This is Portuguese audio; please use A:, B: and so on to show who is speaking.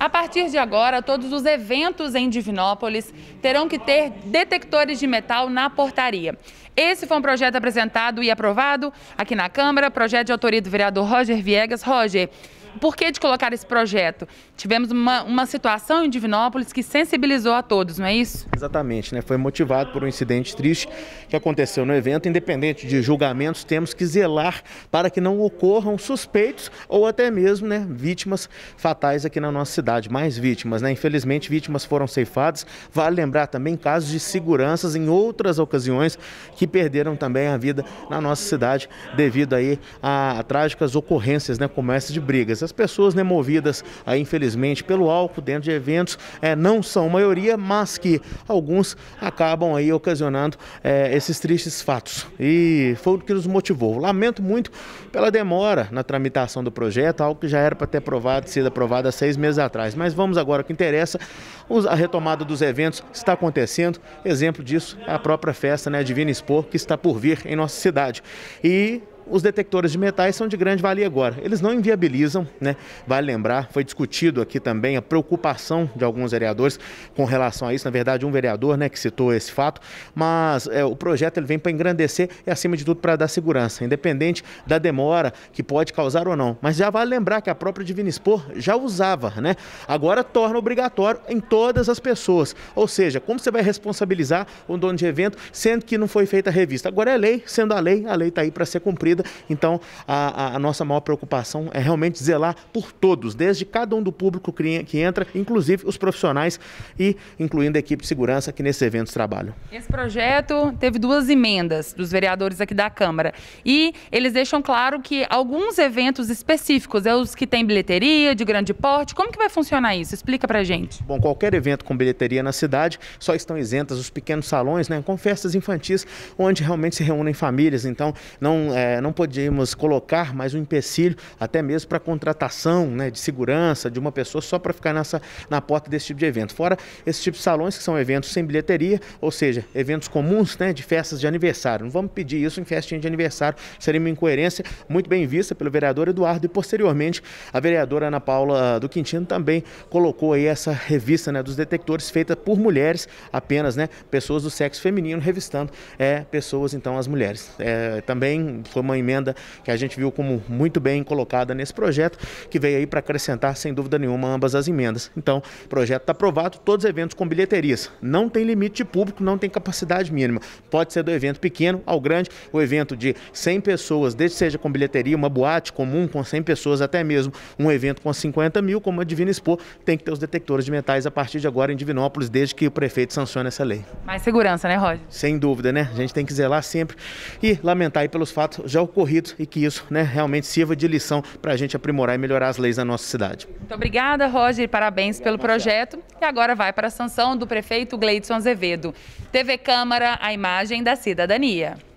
A: A partir de agora, todos os eventos em Divinópolis terão que ter detectores de metal na portaria. Esse foi um projeto apresentado e aprovado aqui na Câmara, projeto de autoria do vereador Roger Viegas. Roger, por que de colocar esse projeto? Tivemos uma, uma situação em Divinópolis que sensibilizou a todos, não é isso?
B: Exatamente, né? Foi motivado por um incidente triste que aconteceu no evento. Independente de julgamentos, temos que zelar para que não ocorram suspeitos ou até mesmo né, vítimas fatais aqui na nossa cidade. Mais vítimas, né? Infelizmente, vítimas foram ceifadas. Vale lembrar também casos de seguranças em outras ocasiões que perderam também a vida na nossa cidade devido aí a, a trágicas ocorrências, né? Como essa de brigas as pessoas né, movidas, aí, infelizmente, pelo álcool dentro de eventos é, não são maioria, mas que alguns acabam aí ocasionando é, esses tristes fatos. E foi o que nos motivou. Lamento muito pela demora na tramitação do projeto, algo que já era para ter aprovado, sido aprovado há seis meses atrás. Mas vamos agora ao que interessa. A retomada dos eventos está acontecendo. Exemplo disso é a própria festa né, Divina Expor, que está por vir em nossa cidade. E os detectores de metais são de grande valia agora. Eles não inviabilizam, né? Vale lembrar, foi discutido aqui também a preocupação de alguns vereadores com relação a isso. Na verdade, um vereador, né, que citou esse fato. Mas é, o projeto ele vem para engrandecer e acima de tudo para dar segurança, independente da demora que pode causar ou não. Mas já vale lembrar que a própria Divinispor já usava, né? Agora torna obrigatório em todas as pessoas. Ou seja, como você vai responsabilizar o dono de evento sendo que não foi feita a revista? Agora é lei, sendo a lei, a lei está aí para ser cumprida vida. Então, a, a nossa maior preocupação é realmente zelar por todos, desde cada um do público que entra, inclusive os profissionais e incluindo a equipe de segurança que nesses eventos trabalham.
A: Esse projeto teve duas emendas dos vereadores aqui da Câmara e eles deixam claro que alguns eventos específicos, é os que têm bilheteria de grande porte, como que vai funcionar isso? Explica pra gente.
B: Bom, qualquer evento com bilheteria na cidade só estão isentas os pequenos salões, né, com festas infantis onde realmente se reúnem famílias, então não, é, não não podíamos colocar mais um empecilho, até mesmo para contratação né, de segurança de uma pessoa só para ficar nessa, na porta desse tipo de evento. Fora esse tipo de salões que são eventos sem bilheteria, ou seja, eventos comuns né, de festas de aniversário. Não vamos pedir isso em festinha de aniversário, seria uma incoerência muito bem vista pelo vereador Eduardo e posteriormente a vereadora Ana Paula do Quintino também colocou aí essa revista né, dos detectores feita por mulheres apenas, né, pessoas do sexo feminino revistando é, pessoas, então, as mulheres. É, também foi uma uma emenda que a gente viu como muito bem colocada nesse projeto, que veio aí para acrescentar, sem dúvida nenhuma, ambas as emendas. Então, o projeto está aprovado, todos os eventos com bilheterias. Não tem limite de público, não tem capacidade mínima. Pode ser do evento pequeno ao grande, o evento de 100 pessoas, desde que seja com bilheteria, uma boate comum com 100 pessoas, até mesmo um evento com 50 mil, como a Divina Expo, tem que ter os detectores de metais a partir de agora em Divinópolis, desde que o prefeito sancione essa lei. Mais segurança, né, Roger? Sem dúvida, né? A gente tem que zelar sempre e lamentar aí pelos fatos já já ocorrido e que isso né, realmente sirva de lição para a gente aprimorar e melhorar as leis na nossa cidade.
A: Muito obrigada, Roger, parabéns pelo projeto. E agora vai para a sanção do prefeito Gleidson Azevedo. TV Câmara, a imagem da cidadania.